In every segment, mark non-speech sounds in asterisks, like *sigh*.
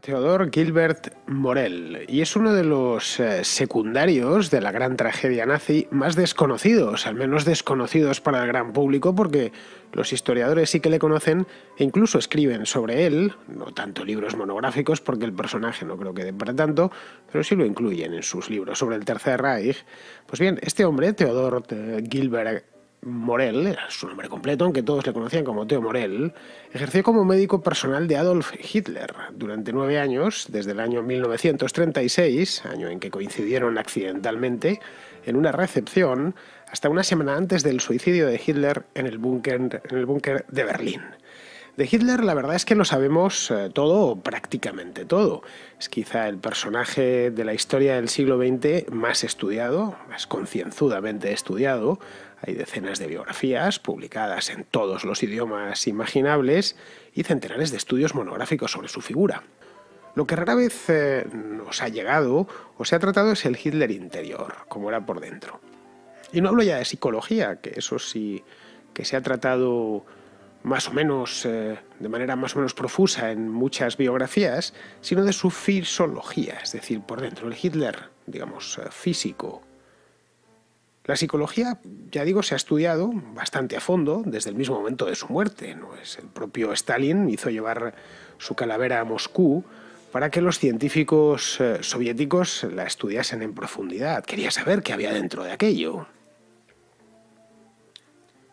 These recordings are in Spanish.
Teodor Gilbert Morel, y es uno de los eh, secundarios de la gran tragedia nazi más desconocidos, al menos desconocidos para el gran público, porque los historiadores sí que le conocen e incluso escriben sobre él, no tanto libros monográficos, porque el personaje no creo que dé tanto, pero sí lo incluyen en sus libros sobre el Tercer Reich. Pues bien, este hombre, Teodor eh, Gilbert Morel, era su nombre completo, aunque todos le conocían como Teo Morel, ejerció como médico personal de Adolf Hitler durante nueve años, desde el año 1936, año en que coincidieron accidentalmente, en una recepción, hasta una semana antes del suicidio de Hitler en el búnker de Berlín. De Hitler la verdad es que lo sabemos eh, todo o prácticamente todo. Es quizá el personaje de la historia del siglo XX más estudiado, más concienzudamente estudiado, hay decenas de biografías publicadas en todos los idiomas imaginables y centenares de estudios monográficos sobre su figura. Lo que rara vez eh, nos ha llegado o se ha tratado es el Hitler interior, como era por dentro. Y no hablo ya de psicología, que eso sí que se ha tratado más o menos eh, de manera más o menos profusa en muchas biografías, sino de su fisiología, es decir, por dentro el Hitler, digamos, eh, físico, la psicología, ya digo, se ha estudiado bastante a fondo desde el mismo momento de su muerte. ¿no? Es el propio Stalin hizo llevar su calavera a Moscú para que los científicos eh, soviéticos la estudiasen en profundidad. Quería saber qué había dentro de aquello.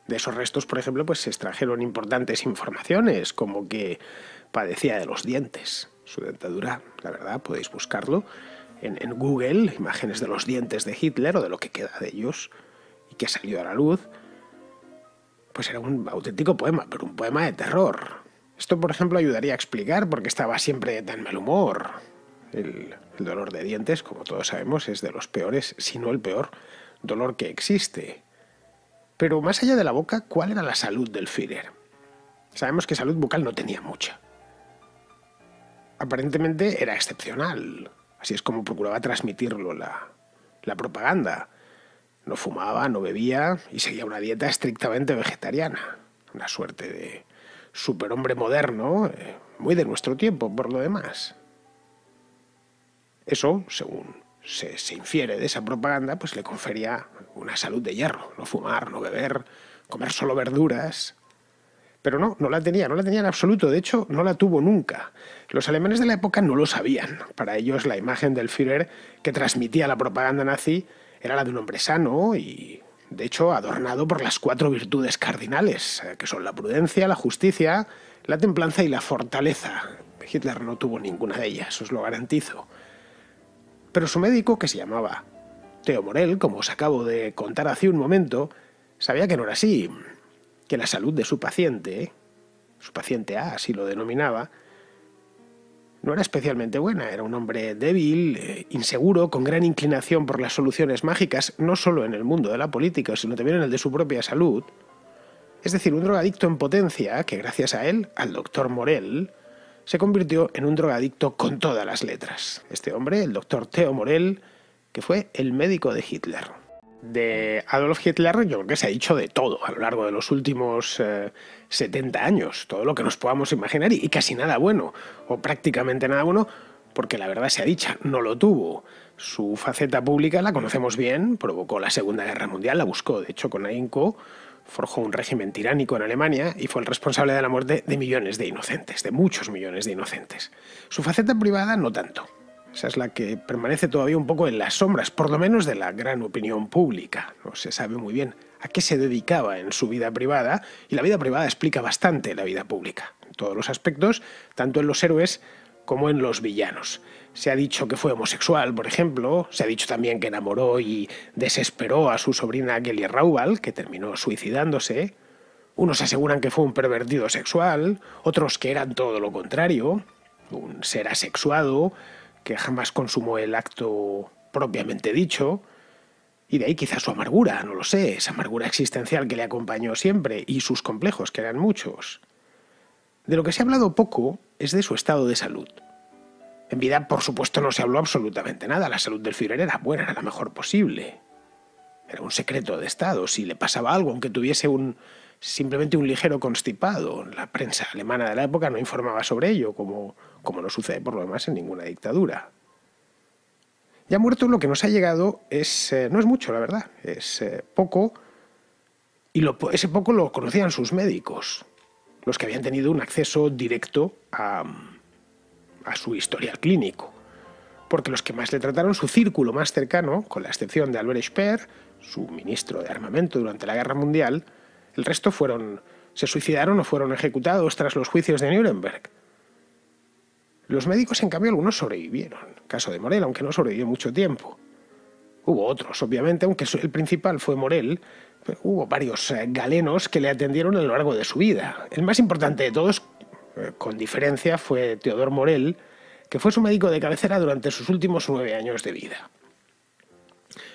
De esos restos, por ejemplo, pues se extrajeron importantes informaciones, como que padecía de los dientes, su dentadura, la verdad, podéis buscarlo en, Google, imágenes de los dientes de Hitler o de lo que queda de ellos, y que salió a la luz, pues era un auténtico poema, pero un poema de terror. Esto, por ejemplo, ayudaría a explicar por qué estaba siempre tan mal humor. El, el, dolor de dientes, como todos sabemos, es de los peores, si no el peor, dolor que existe. Pero más allá de la boca, ¿cuál era la salud del Führer? Sabemos que salud bucal no tenía mucha. Aparentemente era excepcional. Así es como procuraba transmitirlo la, propaganda. No fumaba, no bebía y seguía una dieta estrictamente vegetariana. Una suerte de superhombre moderno, eh, muy de nuestro tiempo por lo demás. Eso, según se, se, infiere de esa propaganda, pues le confería una salud de hierro. No fumar, no beber, comer solo verduras. Pero no, no la tenía, no la tenía en absoluto, de hecho no la tuvo nunca. Los alemanes de la época no lo sabían. Para ellos la imagen del Führer que transmitía la propaganda nazi era la de un hombre sano y de hecho adornado por las cuatro virtudes cardinales, eh, que son la prudencia, la justicia, la templanza y la fortaleza. Hitler no tuvo ninguna de ellas, os lo garantizo. Pero su médico, que se llamaba Teo Morel, como os acabo de contar hace un momento, sabía que no era así que la salud de su paciente, ¿eh? su paciente A así lo denominaba, no era especialmente buena. Era un hombre débil, eh, inseguro, con gran inclinación por las soluciones mágicas, no solo en el mundo de la política, sino también en el de su propia salud. Es decir, un drogadicto en potencia que gracias a él, al doctor Morel, se convirtió en un drogadicto con todas las letras. Este hombre, el doctor Theo Morel, que fue el médico de Hitler de Adolf Hitler, yo creo que se ha dicho de todo a lo largo de los últimos 70 eh, años, todo lo que nos podamos imaginar y, casi nada bueno, o prácticamente nada bueno, porque la verdad se ha dicha, no lo tuvo. Su faceta pública la conocemos bien, provocó la Segunda Guerra Mundial, la buscó de hecho con ahínco, forjó un régimen tiránico en Alemania y fue el responsable de la muerte de millones de inocentes, de muchos millones de inocentes. Su faceta privada no tanto. Esa es la que permanece todavía un poco en las sombras, por lo menos de la gran opinión pública. No se sabe muy bien a qué se dedicaba en su vida privada y la vida privada explica bastante la vida pública, en todos los aspectos, tanto en los héroes como en los villanos. Se ha dicho que fue homosexual, por ejemplo, se ha dicho también que enamoró y desesperó a su sobrina Kelly Raubal, que terminó suicidándose. Unos aseguran que fue un pervertido sexual, otros que eran todo lo contrario, un ser asexuado, que jamás consumó el acto propiamente dicho, y de ahí quizás su amargura, no lo sé, esa amargura existencial que le acompañó siempre y sus complejos, que eran muchos. De lo que se ha hablado poco es de su estado de salud. En vida, por supuesto, no se habló absolutamente nada. La salud del Führer era buena, era la mejor posible. Era un secreto de Estado. Si le pasaba algo, aunque tuviese un simplemente un ligero constipado, la prensa alemana de la época no informaba sobre ello, como como no sucede por lo demás en ninguna dictadura. Ya muerto lo que nos ha llegado es, eh, no es mucho, la verdad, es eh, poco, y ese poco lo conocían sus médicos, los que habían tenido un acceso directo mm, a, su historial clínico, porque los que más le trataron su círculo más cercano, con la excepción de Albert Speer, su ministro de armamento durante la Guerra Mundial, el resto fueron, se suicidaron o fueron ejecutados tras los juicios de Nuremberg. Los médicos, en cambio, algunos sobrevivieron. caso de Morel, aunque no sobrevivió mucho tiempo. Hubo otros, obviamente, aunque el principal fue Morel, hubo varios eh, galenos que le atendieron a lo largo de su vida. El más importante de todos, eh, con diferencia, fue Teodor Morel, que fue su médico de cabecera durante sus últimos nueve años de vida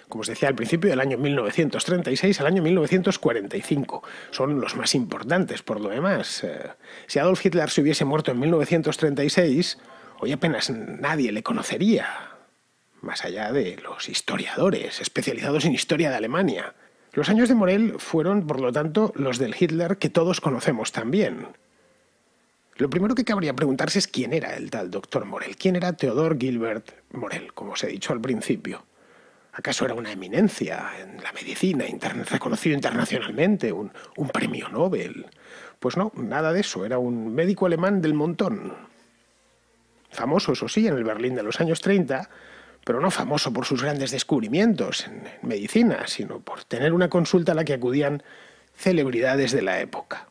como os decía al principio, del año 1936 al año 1945. Son los más importantes por lo demás. Eh, si Adolf Hitler se hubiese muerto en 1936, hoy apenas nadie le conocería, más allá de los historiadores especializados en historia de Alemania. Los años de Morel fueron, por lo tanto, los del Hitler que todos conocemos también. Lo primero que cabría preguntarse es quién era el tal doctor Morel, quién era Theodor Gilbert Morel, como os he dicho al principio. ¿Acaso era una eminencia en la medicina, reconocido internacionalmente, un, premio Nobel? Pues no, nada de eso, era un médico alemán del montón. Famoso, eso sí, en el Berlín de los años 30, pero no famoso por sus grandes descubrimientos en medicina, sino por tener una consulta a la que acudían celebridades de la época.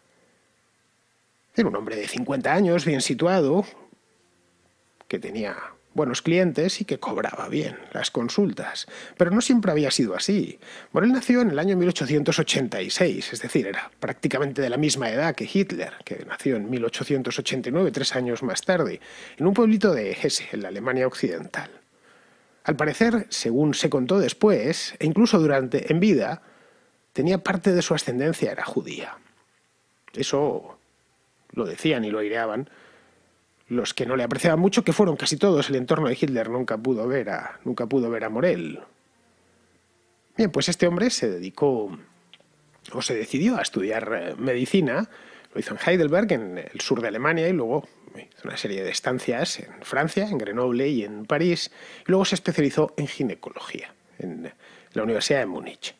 Era un hombre de 50 años, bien situado, que tenía buenos clientes y que cobraba bien las consultas. Pero no siempre había sido así. Morel nació en el año 1886, es decir, era prácticamente de la misma edad que Hitler, que nació en 1889, tres años más tarde, en un pueblito de Hesse, en la Alemania Occidental. Al parecer, según se contó después, e incluso durante en vida, tenía parte de su ascendencia era judía. Eso lo decían y lo aireaban los que no le apreciaban mucho, que fueron casi todos el entorno de Hitler, nunca pudo ver a, nunca pudo ver a Morel. Bien, pues este hombre se dedicó o se decidió a estudiar eh, medicina, lo hizo en Heidelberg, en el sur de Alemania, y luego hizo una serie de estancias en Francia, en Grenoble y en París, y luego se especializó en ginecología en la Universidad de Múnich.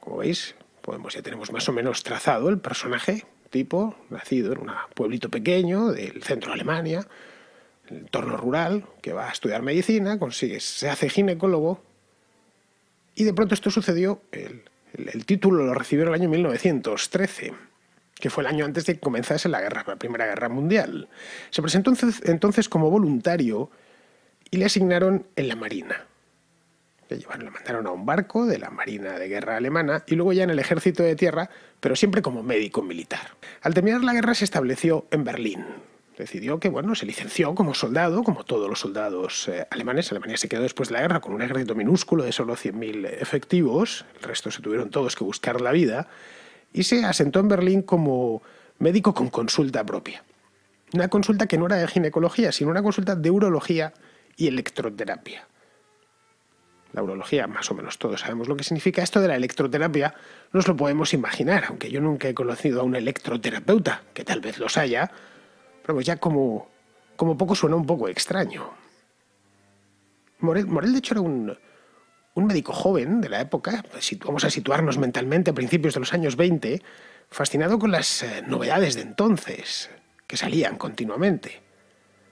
como veis, podemos, ya tenemos más o menos trazado el personaje, tipo, nacido en un pueblito pequeño del centro de Alemania, en el entorno rural, que va a estudiar medicina, consigue, se hace ginecólogo. Y de pronto esto sucedió, el, título lo en el año 1913 que fue el año antes de que comenzase la, guerra, la Primera Guerra Mundial. Se presentó entonces como voluntario y le asignaron en la Marina. Le mandaron a un barco de la Marina de Guerra alemana y luego ya en el ejército de tierra, pero siempre como médico militar. Al terminar la guerra se estableció en Berlín. Decidió que, bueno, se licenció como soldado, como todos los soldados eh, alemanes. Alemania se quedó después de la guerra con un ejército minúsculo de solo 100.000 efectivos. El resto se tuvieron todos que buscar la vida. Y se asentó en Berlín como médico con consulta propia. Una consulta que no era de ginecología, sino una consulta de urología y electroterapia la urología, más o menos todos sabemos lo que significa. Esto de la electroterapia nos lo podemos imaginar, aunque yo nunca he conocido a un electroterapeuta, que tal vez los haya, pero pues ya como, como poco suena un poco extraño. Morel, de hecho, era un, un médico joven de la época, pues vamos a situarnos mentalmente a principios de los años 20, fascinado con las eh, novedades de entonces, que salían continuamente.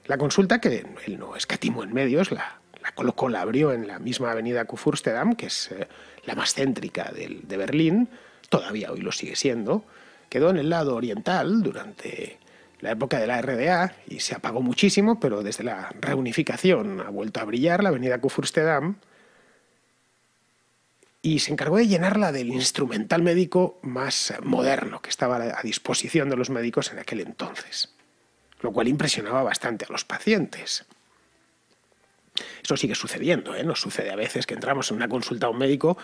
La consulta, que él no escatimó en medios, la la colocó, la abrió en la misma avenida Kufurstedam, que es eh, la más céntrica de, Berlín, todavía hoy lo sigue siendo, quedó en el lado oriental durante la época de la RDA y se apagó muchísimo, pero desde la reunificación ha vuelto a brillar la avenida Kufurstedam y se encargó de llenarla del instrumental médico más moderno que estaba a disposición de los médicos en aquel entonces, lo cual impresionaba bastante a los pacientes. Eso sigue sucediendo, ¿eh? Nos sucede a veces que entramos en una consulta a un médico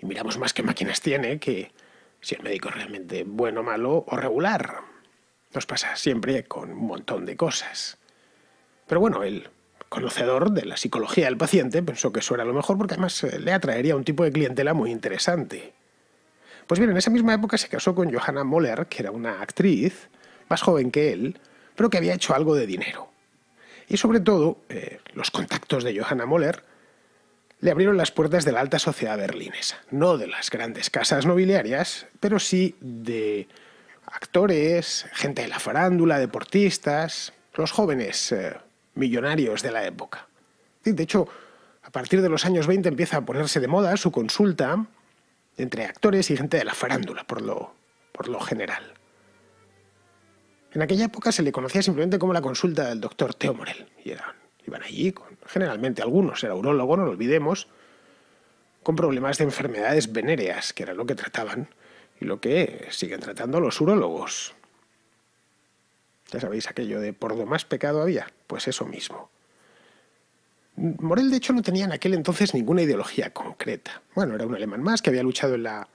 y miramos más qué máquinas tiene que si el médico es realmente bueno, malo o regular. Nos pasa siempre con un montón de cosas. Pero bueno, el conocedor de la psicología del paciente pensó que eso era lo mejor porque además eh, le atraería un tipo de clientela muy interesante. Pues bien, en esa misma época se casó con Johanna Moller, que era una actriz más joven que él, pero que había hecho algo de dinero y sobre todo eh, los contactos de Johanna Moller le abrieron las puertas de la alta sociedad berlinesa, no de las grandes casas nobiliarias, pero sí de actores, gente de la farándula, deportistas, los jóvenes eh, millonarios de la época. de hecho, a partir de los años 20 empieza a ponerse de moda su consulta entre actores y gente de la farándula, por por lo general. En aquella época se le conocía simplemente como la consulta del doctor Teo Morel. Y iban allí, con, generalmente algunos, era urólogo, no lo olvidemos, con problemas de enfermedades venéreas, que era lo que trataban y lo que siguen tratando los urólogos. Ya sabéis aquello de por lo más pecado había, pues eso mismo. Morel, de hecho, no tenía en aquel entonces ninguna ideología concreta. Bueno, era un alemán más que había luchado en la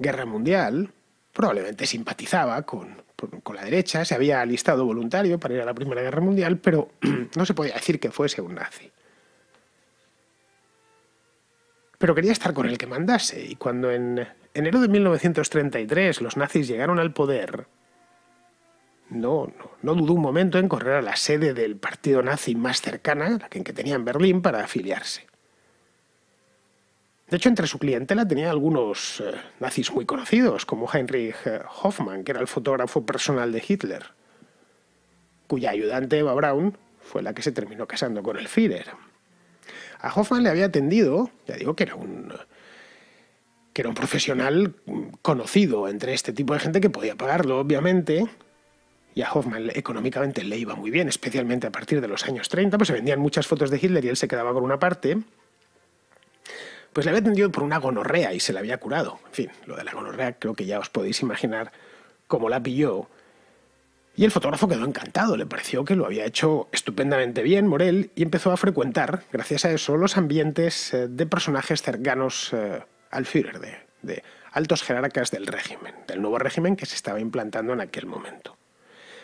Guerra Mundial, probablemente simpatizaba con con la derecha, se había alistado voluntario para ir a la Primera Guerra Mundial, pero *clears throat* no se podía decir que fuese un nazi. Pero quería estar con el que mandase, y cuando en enero de 1933 los nazis llegaron al poder, no, no, dudó un momento en correr a la sede del partido nazi más cercana, la que tenía en Berlín, para afiliarse. De hecho, entre su clientela tenía algunos eh, nazis muy conocidos, como Heinrich eh, Hoffmann, que era el fotógrafo personal de Hitler, cuya ayudante Eva Braun fue la que se terminó casando con el Führer. A Hoffmann le había atendido, ya digo que era un que era un profesional conocido entre este tipo de gente que podía pagarlo, obviamente, y a Hoffmann económicamente le iba muy bien, especialmente a partir de los años 30, pues se vendían muchas fotos de Hitler y él se quedaba con una parte, pues le había atendido por una gonorrea y se la había curado. En fin, lo de la gonorrea creo que ya os podéis imaginar cómo la pilló. Y el fotógrafo quedó encantado, le pareció que lo había hecho estupendamente bien Morel y empezó a frecuentar, gracias a eso, los ambientes eh, de personajes cercanos eh, al Führer, de, altos jerarcas del régimen, del nuevo régimen que se estaba implantando en aquel momento.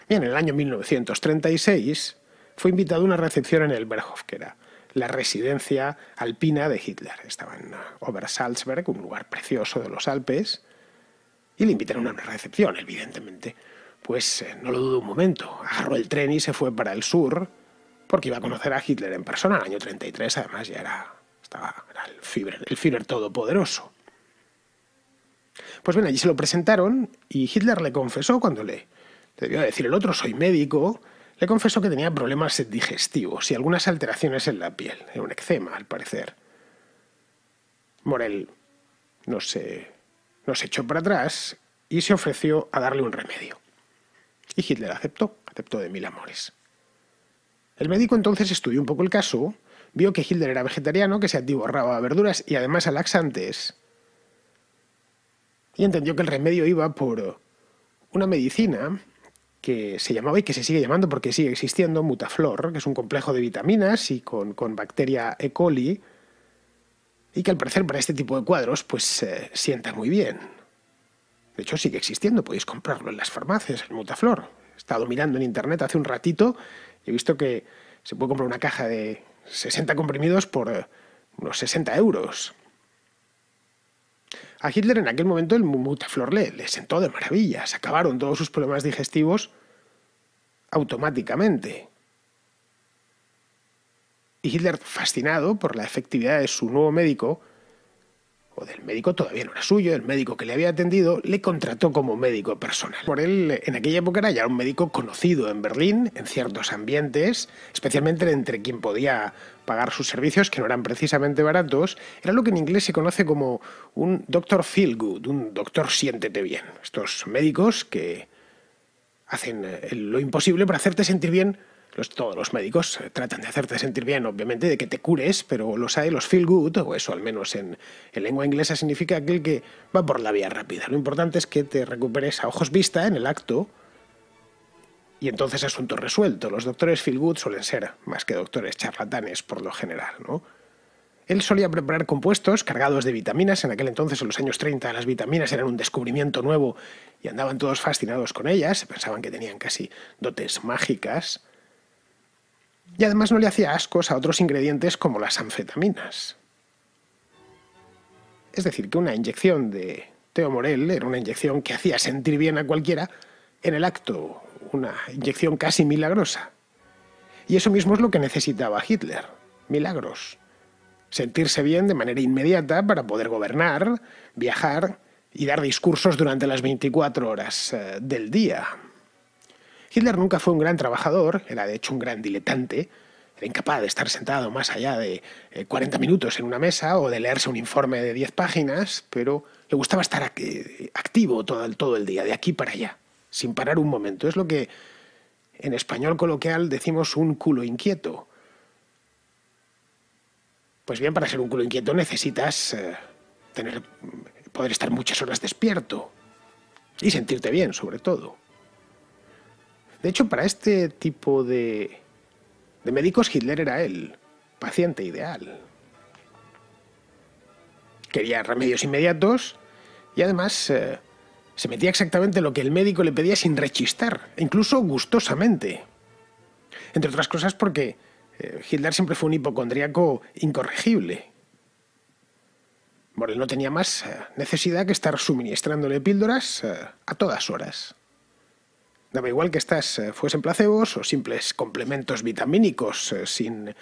Bien, en el año 1936 fue invitado a una recepción en el Berghof, que era la residencia alpina de Hitler. Estaba en Obersalzberg, un lugar precioso de los Alpes, y le invitaron a una recepción, evidentemente. Pues eh, no lo dudo un momento, agarró el tren y se fue para el sur, porque iba a conocer a Hitler en persona. En el año 33, además, ya era, estaba, el, Führer, el Führer todopoderoso. Pues bien, allí se lo presentaron y Hitler le confesó cuando le, le debió decir el otro, soy médico, le confesó que tenía problemas digestivos y algunas alteraciones en la piel, un eczema al parecer. Morel no echó para atrás y se ofreció a darle un remedio. Y Hitler aceptó, aceptó de mil amores. El médico entonces estudió un poco el caso, vio que Hitler era vegetariano, que se atiborraba a verduras y además a laxantes, y entendió que el remedio iba por una medicina que se llamaba y que se sigue llamando porque sigue existiendo Mutaflor, que es un complejo de vitaminas y con, bacteria E. coli, y que al parecer para este tipo de cuadros pues sienta muy bien. De hecho sigue existiendo, podéis comprarlo en las farmacias, el Mutaflor. He estado mirando en internet hace un ratito y he visto que se puede comprar una caja de 60 comprimidos por unos 60 euros. A Hitler en aquel momento el mutaflor le, le, sentó de maravilla, se acabaron todos sus problemas digestivos automáticamente. Y Hitler, fascinado por la efectividad de su nuevo médico, o del médico todavía no era suyo, el médico que le había atendido, le contrató como médico personal. Por él, en aquella época era ya un médico conocido en Berlín, en ciertos ambientes, especialmente entre quien podía pagar sus servicios, que no eran precisamente baratos, era lo que en inglés se conoce como un doctor feel good, un doctor siéntete bien. Estos médicos que hacen eh, lo imposible para hacerte sentir bien. Los, todos los médicos eh, tratan de hacerte sentir bien, obviamente, de que te cures, pero los hay, los feel good, o eso al menos en, en lengua inglesa significa aquel que va por la vía rápida. Lo importante es que te recuperes a ojos vista en el acto y entonces asunto resuelto. Los doctores feel good suelen ser más que doctores charlatanes por lo general, ¿no? Él solía preparar compuestos cargados de vitaminas. En aquel entonces, en los años 30, las vitaminas eran un descubrimiento nuevo y andaban todos fascinados con ellas. Pensaban que tenían casi dotes mágicas. Y además no le hacía ascos a otros ingredientes como las anfetaminas. Es decir, que una inyección de Teo Morel era una inyección que hacía sentir bien a cualquiera en el acto, una inyección casi milagrosa. Y eso mismo es lo que necesitaba Hitler, milagros sentirse bien de manera inmediata para poder gobernar, viajar y dar discursos durante las 24 horas eh, del día. Hitler nunca fue un gran trabajador, era de hecho un gran diletante, era incapaz de estar sentado más allá de 40 eh, minutos en una mesa o de leerse un informe de 10 páginas, pero le gustaba estar activo todo el, todo el día, de aquí para allá, sin parar un momento. Es lo que en español coloquial decimos un culo inquieto. Pues bien, para ser un culo inquieto necesitas eh, tener, poder estar muchas horas despierto y sentirte bien, sobre todo. De hecho, para este tipo de, de médicos, Hitler era el paciente ideal. Quería remedios inmediatos y además eh, se metía exactamente lo que el médico le pedía sin rechistar, incluso gustosamente. Entre otras cosas porque eh, Hitler siempre fue un hipocondríaco incorregible. Morel no tenía más eh, necesidad que estar suministrándole píldoras eh, a todas horas. Daba igual que estas fuesen placebos o simples complementos vitamínicos sin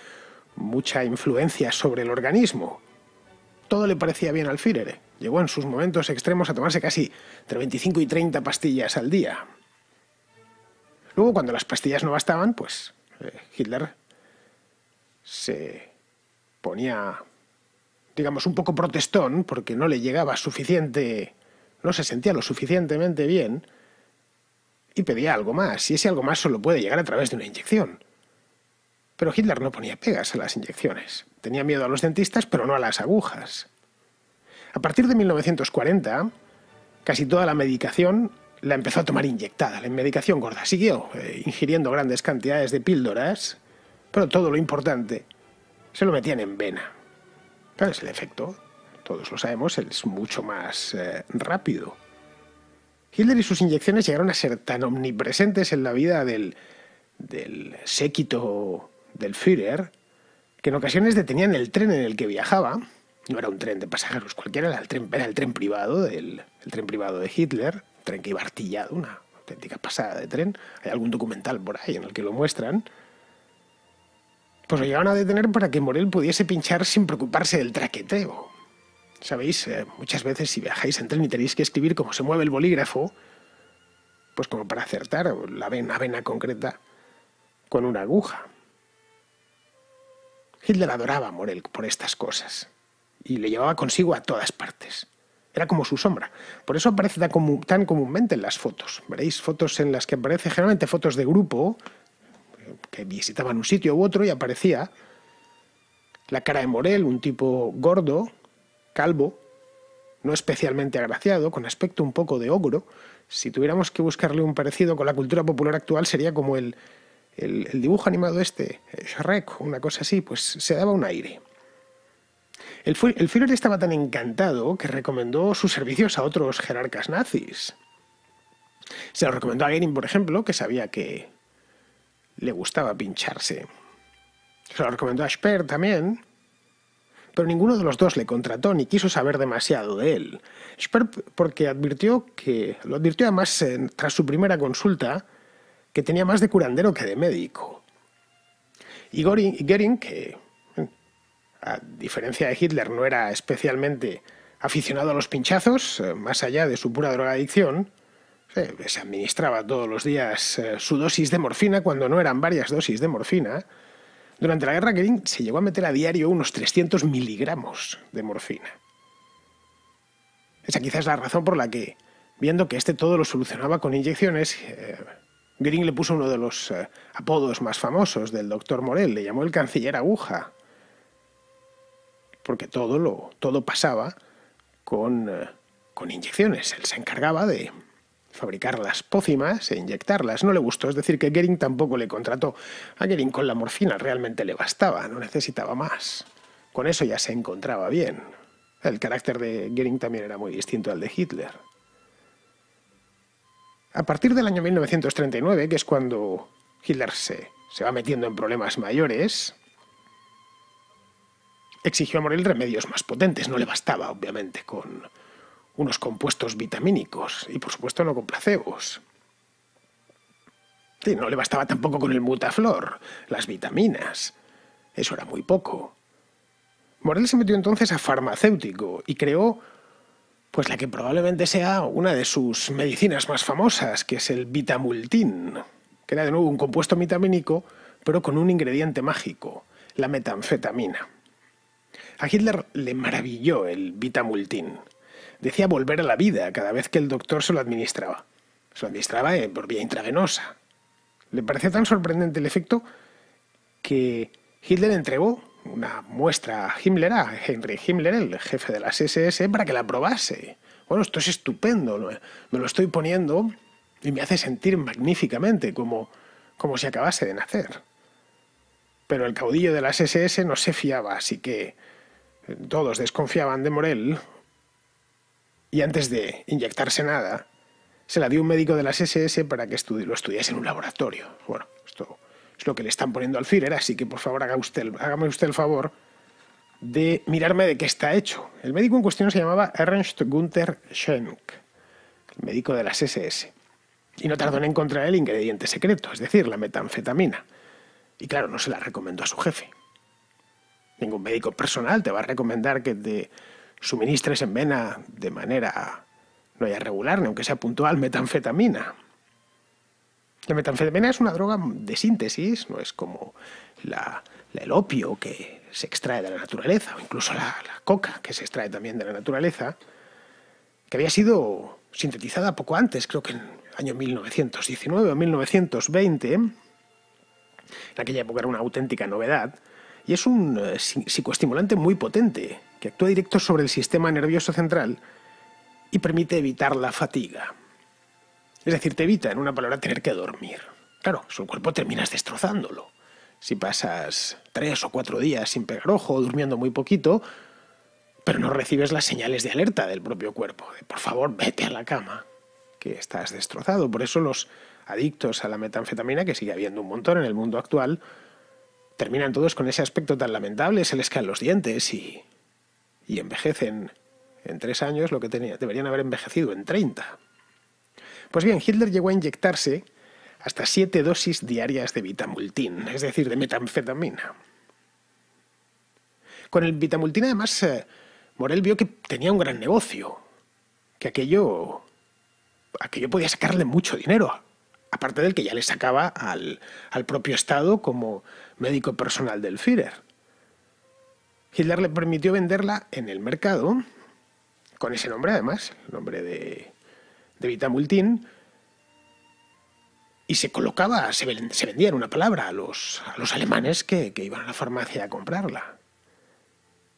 mucha influencia sobre el organismo. Todo le parecía bien al Führer. Llegó en sus momentos extremos a tomarse casi entre 25 y 30 pastillas al día. Luego, cuando las pastillas no bastaban, pues Hitler se ponía, digamos, un poco protestón porque no le llegaba suficiente, no se sentía lo suficientemente bien y pedía algo más. Y ese algo más solo puede llegar a través de una inyección. Pero Hitler no ponía pegas a las inyecciones. Tenía miedo a los dentistas, pero no a las agujas. A partir de 1940, casi toda la medicación la empezó a tomar inyectada. La medicación gorda siguió eh, ingiriendo grandes cantidades de píldoras pero todo lo importante se lo metían en vena. ¿Cuál es el efecto? Todos lo sabemos, es mucho más eh, rápido. Hitler y sus inyecciones llegaron a ser tan omnipresentes en la vida del, séquito del Führer que en ocasiones detenían el tren en el que viajaba. No era un tren de pasajeros cualquiera, era el tren, el tren privado el tren privado de Hitler, un tren que iba artillado, una auténtica pasada de tren. Hay algún documental por ahí en el que lo muestran pues lo llegaron a detener para que Morel pudiese pinchar sin preocuparse del traqueteo. Sabéis, eh, muchas veces si viajáis en tren y tenéis que escribir cómo se mueve el bolígrafo, pues como para acertar la vena, vena concreta con una aguja. Hitler adoraba a Morel por estas cosas y le llevaba consigo a todas partes. Era como su sombra. Por eso aparece tan, tan comúnmente en las fotos. Veréis fotos en las que aparece generalmente fotos de grupo, que visitaban un sitio u otro y aparecía la cara de Morel, un tipo gordo, calvo, no especialmente agraciado, con aspecto un poco de ogro. Si tuviéramos que buscarle un parecido con la cultura popular actual sería como el, dibujo animado este, Shrek, una cosa así, pues se daba un aire. El, Führer estaba tan encantado que recomendó sus servicios a otros jerarcas nazis. Se lo recomendó a Gering, por ejemplo, que sabía que le gustaba pincharse. Se lo recomendó a Sper también, pero ninguno de los dos le contrató ni quiso saber demasiado de él. Sper porque advirtió que, lo advirtió además eh, tras su primera consulta, que tenía más de curandero que de médico. Y Goering, que a diferencia de Hitler no era especialmente aficionado a los pinchazos, eh, más allá de su pura drogadicción, eh, se administraba todos los días eh, su dosis de morfina, cuando no eran varias dosis de morfina. Durante la guerra Green se llegó a meter a diario unos 300 miligramos de morfina. Esa quizás es la razón por la que, viendo que este todo lo solucionaba con inyecciones, eh, Green le puso uno de los apodos más famosos del doctor Morel, le llamó el canciller aguja, porque todo, lo, todo pasaba con, con inyecciones. Él se encargaba de, fabricar las pócimas e inyectarlas. No le gustó, es decir, que Gering tampoco le contrató. A Gering con la morfina realmente le bastaba, no necesitaba más. Con eso ya se encontraba bien. El carácter de Gering también era muy distinto al de Hitler. A partir del año 1939, que es cuando Hitler se, se va metiendo en problemas mayores, exigió a Morel remedios más potentes. No le bastaba, obviamente, con, unos compuestos vitamínicos y por supuesto no con placebos. no le bastaba tampoco con el mutaflor, las vitaminas. Eso era muy poco. Morel se metió entonces a farmacéutico y creó pues la que probablemente sea una de sus medicinas más famosas, que es el vitamultin, que era de nuevo un compuesto vitamínico, pero con un ingrediente mágico, la metanfetamina. A Hitler le maravilló el vitamultin decía volver a la vida cada vez que el doctor se lo administraba. Se lo administraba eh, por vía intravenosa. Le parecía tan sorprendente el efecto que Hitler entregó una muestra a Himmler, a Henry Himmler, el jefe de las SS, para que la probase. Bueno, esto es estupendo, me lo estoy poniendo y me hace sentir magníficamente, como, como si acabase de nacer. Pero el caudillo de las SS no se fiaba, así que eh, todos desconfiaban de Morel, y antes de inyectarse nada, se la dio un médico de las SS para que lo estudiase en un laboratorio. Bueno, esto es lo que le están poniendo al Führer, así que por favor haga usted, hágame usted el favor de mirarme de qué está hecho. El médico en cuestión se llamaba Ernst Gunther Schenck, el médico de las SS. Y no tardó en encontrar el ingrediente secreto, es decir, la metanfetamina. Y claro, no se la recomendó a su jefe. Ningún médico personal te va a recomendar que te suministres en vena de manera no ya regular, ni aunque sea puntual, metanfetamina. La metanfetamina es una droga de síntesis, no es como la, el opio que se extrae de la naturaleza, o incluso la, la coca que se extrae también de la naturaleza, que había sido sintetizada poco antes, creo que en el año 1919 o 1920. En aquella época era una auténtica novedad y es un eh, psicoestimulante muy potente que actúa directo sobre el sistema nervioso central y permite evitar la fatiga. Es decir, te evita, en una palabra, tener que dormir. Claro, su cuerpo terminas destrozándolo. Si pasas tres o cuatro días sin pegar ojo, durmiendo muy poquito, pero no recibes las señales de alerta del propio cuerpo, de por favor, vete a la cama, que estás destrozado. Por eso los adictos a la metanfetamina, que sigue habiendo un montón en el mundo actual, terminan todos con ese aspecto tan lamentable, se les caen los dientes y, y envejecen en tres años lo que deberían haber envejecido en 30. Pues bien, Hitler llegó a inyectarse hasta siete dosis diarias de vitamultin, es decir, de metanfetamina. Con el vitamultín, además, eh, Morel vio que tenía un gran negocio, que aquello, aquello podía sacarle mucho dinero aparte del que ya le sacaba al, propio Estado como médico personal del Führer. Hitler le permitió venderla en el mercado, con ese nombre además, el nombre de, de Vitamultin, y se colocaba, se, vendía en una palabra a los, a los alemanes que, iban a la farmacia a comprarla.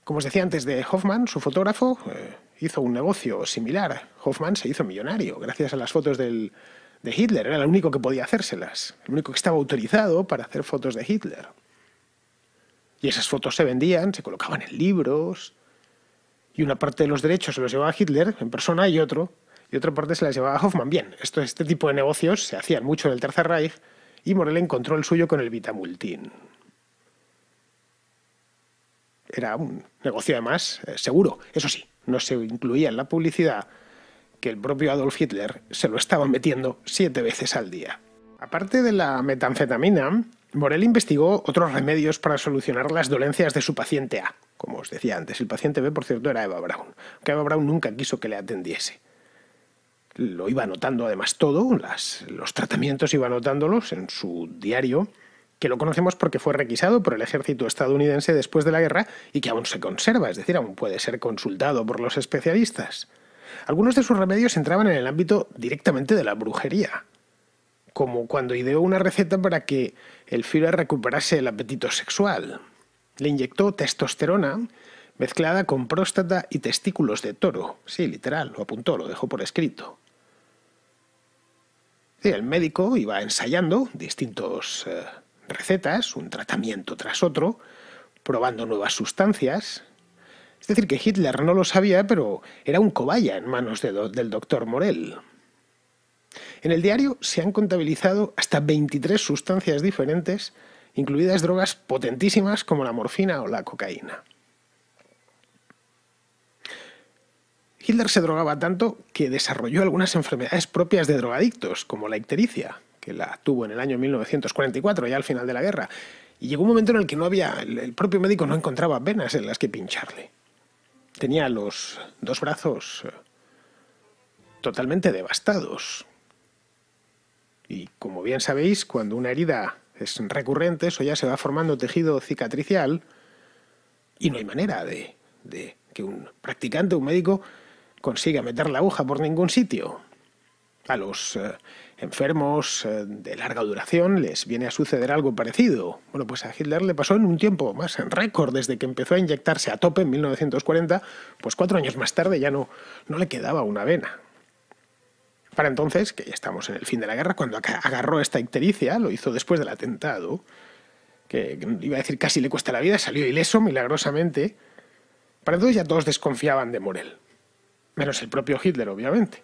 Como os decía antes de Hoffman, su fotógrafo eh, hizo un negocio similar. Hoffman se hizo millonario gracias a las fotos del, de Hitler, era el único que podía hacérselas, el único que estaba autorizado para hacer fotos de Hitler. Y esas fotos se vendían, se colocaban en libros, y una parte de los derechos se los llevaba Hitler en persona y otro, y otra parte se las llevaba Hoffman. Bien, esto, este tipo de negocios se hacían mucho en el Tercer Reich, y Morel encontró el suyo con el Vitamultin. Era un negocio además eh, seguro, eso sí, no se incluía en la publicidad que el propio Adolf Hitler se lo estaba metiendo siete veces al día. Aparte de la metanfetamina, Morel investigó otros remedios para solucionar las dolencias de su paciente A. Como os decía antes, el paciente B, por cierto, era Eva Braun, que Eva Braun nunca quiso que le atendiese. Lo iba anotando además todo, los tratamientos iba anotándolos en su diario, que lo conocemos porque fue requisado por el ejército estadounidense después de la guerra y que aún se conserva, es decir, aún puede ser consultado por los especialistas. Algunos de sus remedios entraban en el ámbito directamente de la brujería, como cuando ideó una receta para que el Führer recuperase el apetito sexual. Le inyectó testosterona mezclada con próstata y testículos de toro. Sí, literal, lo apuntó, lo dejó por escrito. el médico iba ensayando distintas eh, recetas, un tratamiento tras otro, probando nuevas sustancias, es decir, que Hitler no lo sabía, pero era un cobaya en manos del doctor Morel. En el diario se han contabilizado hasta 23 sustancias diferentes, incluidas drogas potentísimas como la morfina o la cocaína. Hitler se drogaba tanto que desarrolló algunas enfermedades propias de drogadictos, como la ictericia, que la tuvo en el año 1944, ya al final de la guerra, y llegó un momento en el que no había, el propio médico no encontraba venas en las que pincharle. Tenía los dos brazos eh, totalmente devastados. Y como bien sabéis, cuando una herida es recurrente, eso ya se va formando tejido cicatricial y no hay manera de, que un practicante, un médico, consiga meter la aguja por ningún sitio. A los eh, enfermos eh, de larga duración les viene a suceder algo parecido. Bueno, pues a Hitler le pasó en un tiempo más en récord, desde que empezó a inyectarse a tope en 1940, pues cuatro años más tarde ya no, no le quedaba una vena. Para entonces, que ya estamos en el fin de la guerra, cuando agarró esta ictericia, lo hizo después del atentado, que iba a decir casi le cuesta la vida, salió ileso milagrosamente. Para entonces ya todos desconfiaban de Morel, menos el propio Hitler, obviamente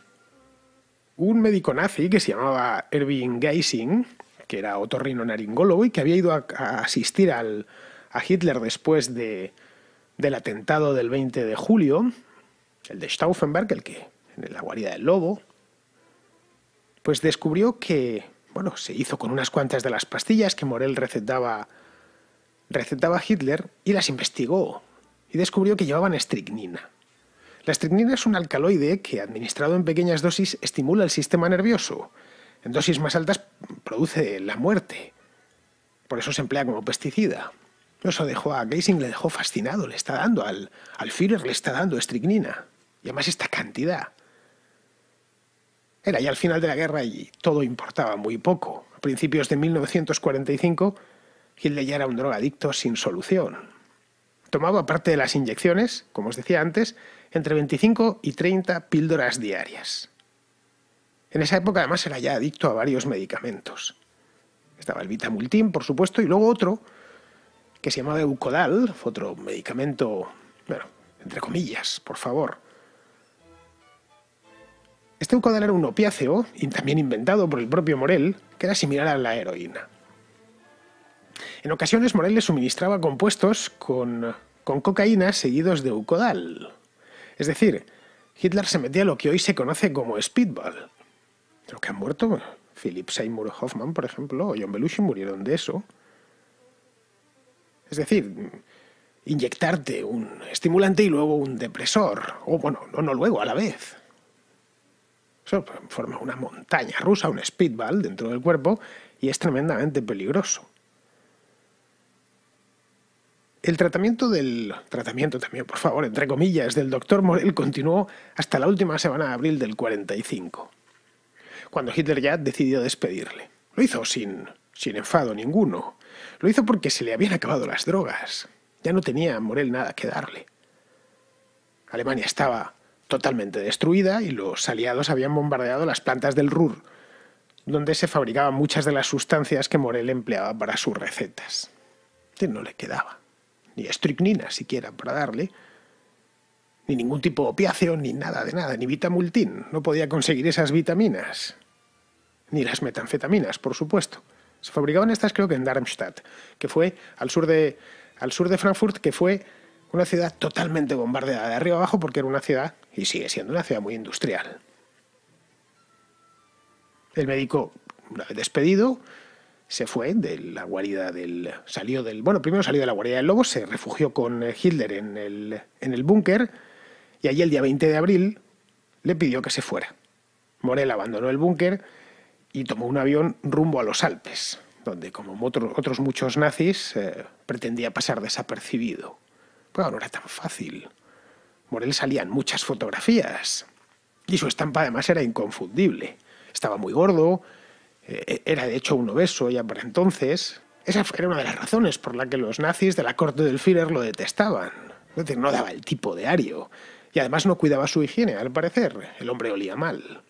un médico nazi que se llamaba Erwin Geising, que era naringólogo y que había ido a, asistir a Hitler después del atentado del 20 de julio, el de Stauffenberg, el que en la guarida del lobo, pues descubrió que, bueno, se hizo con unas cuantas de las pastillas que Morel recetaba, recetaba Hitler y las investigó y descubrió que llevaban estricnina. La estricnina es un alcaloide que, administrado en pequeñas dosis, estimula el sistema nervioso. En dosis más altas produce la muerte. Por eso se emplea como pesticida. Eso dejó a Geising, le dejó fascinado, le está dando al, al Führer, le está dando estricnina. Y además esta cantidad. Era ya al final de la guerra y todo importaba muy poco. A principios de 1945, Hitler ya era un drogadicto sin solución. Tomaba aparte de las inyecciones, como os decía antes, entre 25 y 30 píldoras diarias. En esa época además era ya adicto a varios medicamentos. Estaba el Vitamultin, por supuesto, y luego otro que se llamaba Eucodal, otro medicamento, bueno, entre comillas, por favor. Este Eucodal era un opiáceo, y también inventado por el propio Morel, que era similar a la heroína. En ocasiones Morel le suministraba compuestos con, con cocaína seguidos de Eucodal. Es decir, Hitler se metía a lo que hoy se conoce como speedball. Lo que han muerto, Philip Seymour Hoffman, por ejemplo, o John Belushi murieron de eso. Es decir, inyectarte un estimulante y luego un depresor. O bueno, no, no luego, a la vez. Eso forma una montaña rusa, un speedball dentro del cuerpo y es tremendamente peligroso. El tratamiento del tratamiento también, por favor, entre comillas, del doctor Morel continuó hasta la última semana de abril del 45, cuando Hitler ya decidió despedirle. Lo hizo sin, sin enfado ninguno. Lo hizo porque se le habían acabado las drogas. Ya no tenía a Morel nada que darle. Alemania estaba totalmente destruida y los aliados habían bombardeado las plantas del Ruhr, donde se fabricaban muchas de las sustancias que Morel empleaba para sus recetas. que no le quedaba ni estricnina siquiera para darle, ni ningún tipo de opiáceo, ni nada de nada, ni vitamultín. No podía conseguir esas vitaminas. Ni las metanfetaminas, por supuesto. Se fabricaban estas creo que en Darmstadt, que fue al sur de, al sur de Frankfurt, que fue una ciudad totalmente bombardeada de arriba abajo porque era una ciudad, y sigue siendo una ciudad muy industrial. El médico, despedido, se fue de la guarida del. salió del. Bueno, primero salió de la guarida del lobo, se refugió con eh, Hitler en el, búnker y allí el día 20 de abril le pidió que se fuera. Morel abandonó el búnker y tomó un avión rumbo a los Alpes, donde, como otros muchos nazis, eh, pretendía pasar desapercibido. Pero pues no era tan fácil. Morel salía en muchas fotografías y su estampa además era inconfundible. Estaba muy gordo, eh, era de hecho un obeso ya para entonces. Esa era una de las razones por la que los nazis de la corte del Führer lo detestaban. Es decir, no daba el tipo de ario. Y además no cuidaba su higiene, al parecer. El hombre olía mal.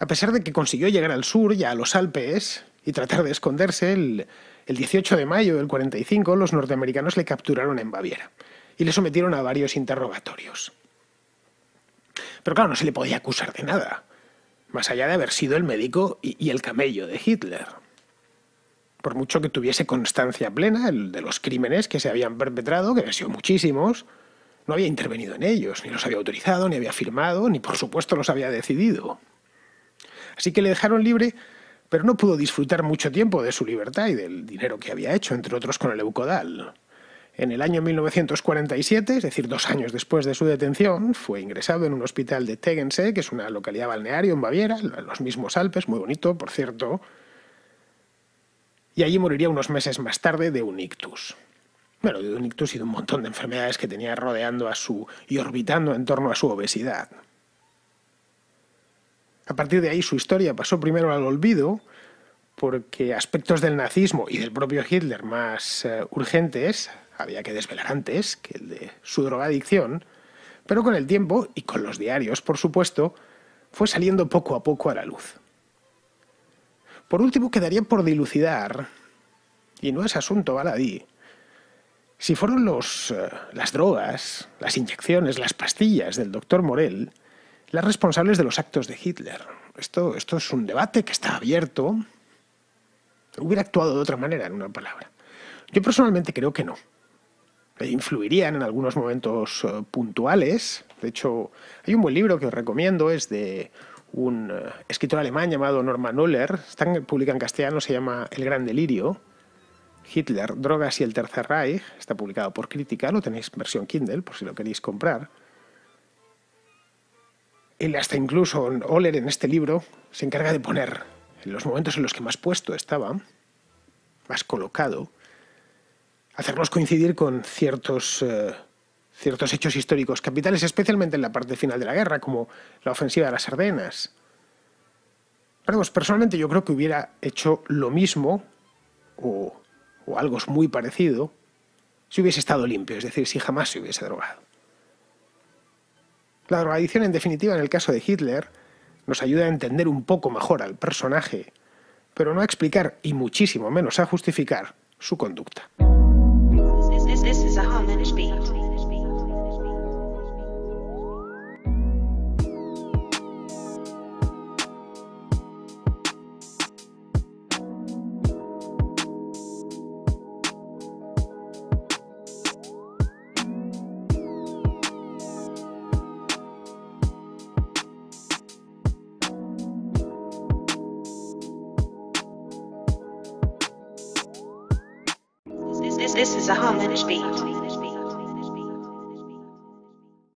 A pesar de que consiguió llegar al sur, ya a los Alpes, y tratar de esconderse, el 18 de mayo del 45 los norteamericanos le capturaron en Baviera y le sometieron a varios interrogatorios. Pero claro, no se le podía acusar de nada más allá de haber sido el médico y, el camello de Hitler. Por mucho que tuviese constancia plena de los crímenes que se habían perpetrado, que habían sido muchísimos, no había intervenido en ellos, ni los había autorizado, ni había firmado, ni por supuesto los había decidido. Así que le dejaron libre, pero no pudo disfrutar mucho tiempo de su libertad y del dinero que había hecho, entre otros con el Eucodal. En el año 1947, es decir, dos años después de su detención, fue ingresado en un hospital de Tegense, que es una localidad balneario en Baviera, en los mismos Alpes, muy bonito, por cierto, y allí moriría unos meses más tarde de un ictus. Bueno, de un ictus y de un montón de enfermedades que tenía rodeando a su y orbitando en torno a su obesidad. A partir de ahí su historia pasó primero al olvido, porque aspectos del nazismo y del propio Hitler más eh, urgentes había que desvelar antes que el de su drogadicción, pero con el tiempo, y con los diarios, por supuesto, fue saliendo poco a poco a la luz. Por último, quedaría por dilucidar, y no es asunto baladí, si fueron los, eh, las drogas, las inyecciones, las pastillas del doctor Morel las responsables de los actos de Hitler. Esto, esto es un debate que está abierto. Hubiera actuado de otra manera, en una palabra. Yo personalmente creo que no influirían en algunos momentos eh, puntuales. De hecho, hay un buen libro que os recomiendo, es de un eh, escritor alemán llamado Norman Uller, está publicado en castellano, se llama El Gran Delirio, Hitler, Drogas y el Tercer Reich, está publicado por Crítica, lo tenéis en versión Kindle por si lo queréis comprar. Él hasta incluso Oller en este libro se encarga de poner en los momentos en los que más puesto estaba, más colocado, hacernos coincidir con eh, ciertos, hechos históricos capitales, especialmente en la parte final de la guerra, como la ofensiva de las Ardenas. personalmente yo creo que hubiera hecho lo mismo o, o algo muy parecido si hubiese estado limpio, es decir, si jamás se hubiese drogado. La drogadicción, en definitiva, en el caso de Hitler, nos ayuda a entender un poco mejor al personaje, pero no a explicar y muchísimo menos a justificar su conducta.